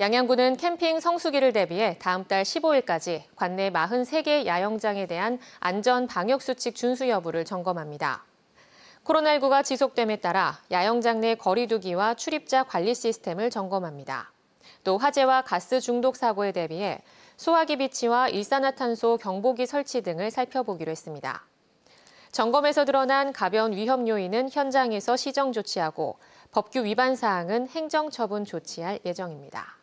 양양구는 캠핑 성수기를 대비해 다음 달 15일까지 관내 43개 야영장에 대한 안전 방역 수칙 준수 여부를 점검합니다. 코로나19가 지속됨에 따라 야영장 내 거리두기와 출입자 관리 시스템을 점검합니다. 또 화재와 가스 중독 사고에 대비해 소화기 비치와 일산화탄소 경보기 설치 등을 살펴보기로 했습니다. 점검에서 드러난 가벼운 위험 요인은 현장에서 시정 조치하고 법규 위반 사항은 행정 처분 조치할 예정입니다.